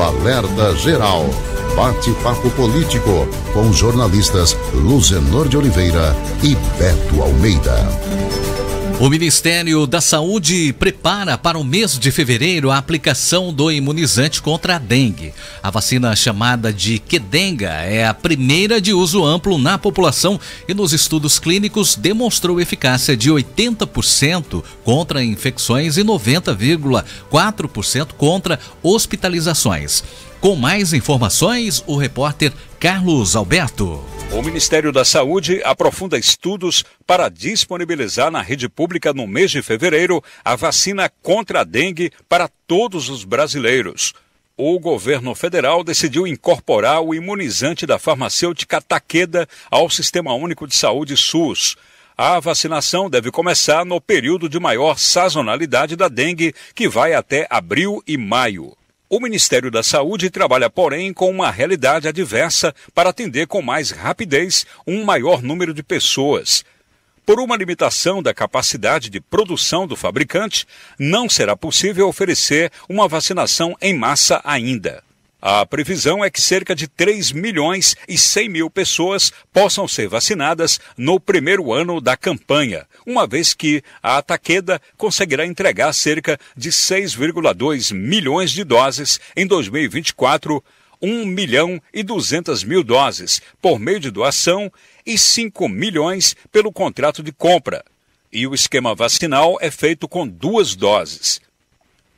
Alerta Geral. Bate-papo político com os jornalistas Luzenor de Oliveira e Beto Almeida. O Ministério da Saúde prepara para o mês de fevereiro a aplicação do imunizante contra a dengue. A vacina chamada de Quedenga é a primeira de uso amplo na população e nos estudos clínicos demonstrou eficácia de 80% contra infecções e 90,4% contra hospitalizações. Com mais informações, o repórter Carlos Alberto. O Ministério da Saúde aprofunda estudos para disponibilizar na rede pública no mês de fevereiro a vacina contra a dengue para todos os brasileiros. O governo federal decidiu incorporar o imunizante da farmacêutica Taqueda ao Sistema Único de Saúde SUS. A vacinação deve começar no período de maior sazonalidade da dengue, que vai até abril e maio. O Ministério da Saúde trabalha, porém, com uma realidade adversa para atender com mais rapidez um maior número de pessoas. Por uma limitação da capacidade de produção do fabricante, não será possível oferecer uma vacinação em massa ainda. A previsão é que cerca de 3 milhões e 100 mil pessoas possam ser vacinadas no primeiro ano da campanha, uma vez que a Taqueda conseguirá entregar cerca de 6,2 milhões de doses em 2024. 1 milhão e 200 mil doses por meio de doação e 5 milhões pelo contrato de compra. E o esquema vacinal é feito com duas doses.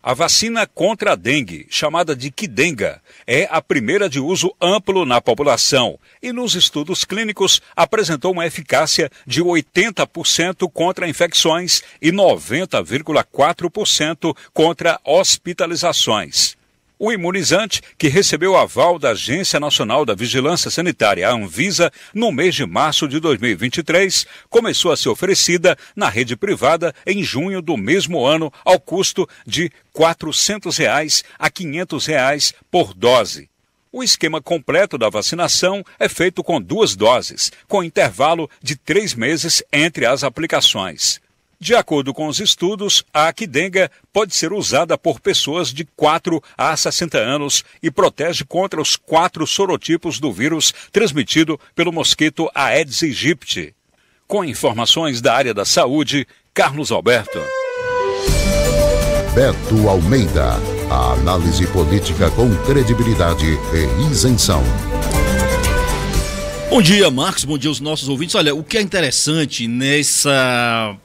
A vacina contra a dengue, chamada de Kidenga, é a primeira de uso amplo na população e nos estudos clínicos apresentou uma eficácia de 80% contra infecções e 90,4% contra hospitalizações. O imunizante, que recebeu aval da Agência Nacional da Vigilância Sanitária, a Anvisa, no mês de março de 2023, começou a ser oferecida na rede privada em junho do mesmo ano, ao custo de R$ 400 reais a R$ 500 reais por dose. O esquema completo da vacinação é feito com duas doses, com intervalo de três meses entre as aplicações. De acordo com os estudos, a quidenga pode ser usada por pessoas de 4 a 60 anos e protege contra os quatro sorotipos do vírus transmitido pelo mosquito Aedes aegypti. Com informações da área da saúde, Carlos Alberto. Beto Almeida. A análise política com credibilidade e isenção. Bom dia, Marcos. Bom dia aos nossos ouvintes. Olha, o que é interessante nessa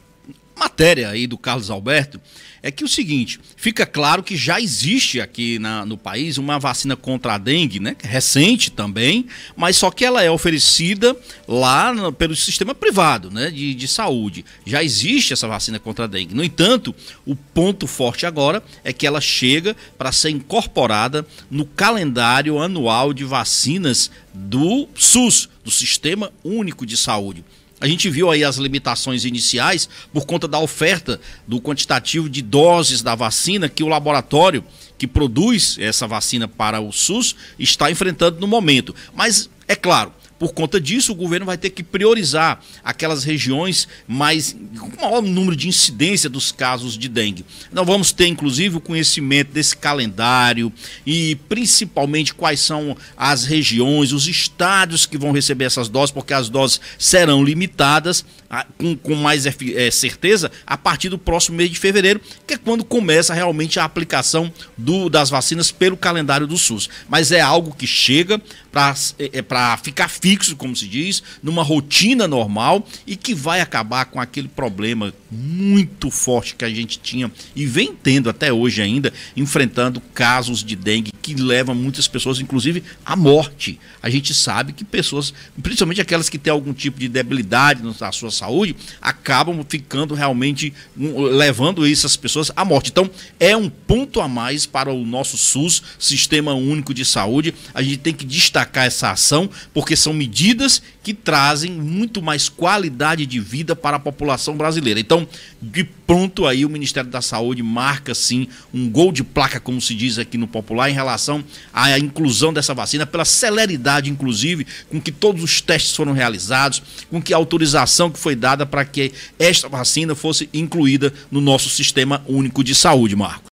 matéria aí do Carlos Alberto é que o seguinte, fica claro que já existe aqui na, no país uma vacina contra a dengue, né? É recente também, mas só que ela é oferecida lá no, pelo sistema privado, né? De, de saúde. Já existe essa vacina contra a dengue. No entanto, o ponto forte agora é que ela chega para ser incorporada no calendário anual de vacinas do SUS, do Sistema Único de Saúde. A gente viu aí as limitações iniciais por conta da oferta do quantitativo de doses da vacina que o laboratório que produz essa vacina para o SUS está enfrentando no momento. Mas, é claro, por conta disso, o governo vai ter que priorizar aquelas regiões mais com maior número de incidência dos casos de dengue. Nós vamos ter, inclusive, o conhecimento desse calendário e principalmente quais são as regiões, os estados que vão receber essas doses, porque as doses serão limitadas com, com mais é, certeza a partir do próximo mês de fevereiro, que é quando começa realmente a aplicação do, das vacinas pelo calendário do SUS. Mas é algo que chega para é, é ficar firme fixo, como se diz, numa rotina normal e que vai acabar com aquele problema muito forte que a gente tinha e vem tendo até hoje ainda, enfrentando casos de dengue que levam muitas pessoas, inclusive, à morte. A gente sabe que pessoas, principalmente aquelas que têm algum tipo de debilidade na sua saúde, acabam ficando realmente levando essas pessoas à morte. Então, é um ponto a mais para o nosso SUS, Sistema Único de Saúde. A gente tem que destacar essa ação, porque são medidas que trazem muito mais qualidade de vida para a população brasileira. Então, de pronto aí o Ministério da Saúde marca sim um gol de placa, como se diz aqui no popular, em relação à inclusão dessa vacina, pela celeridade, inclusive, com que todos os testes foram realizados, com que a autorização que foi dada para que esta vacina fosse incluída no nosso sistema único de saúde, Marco.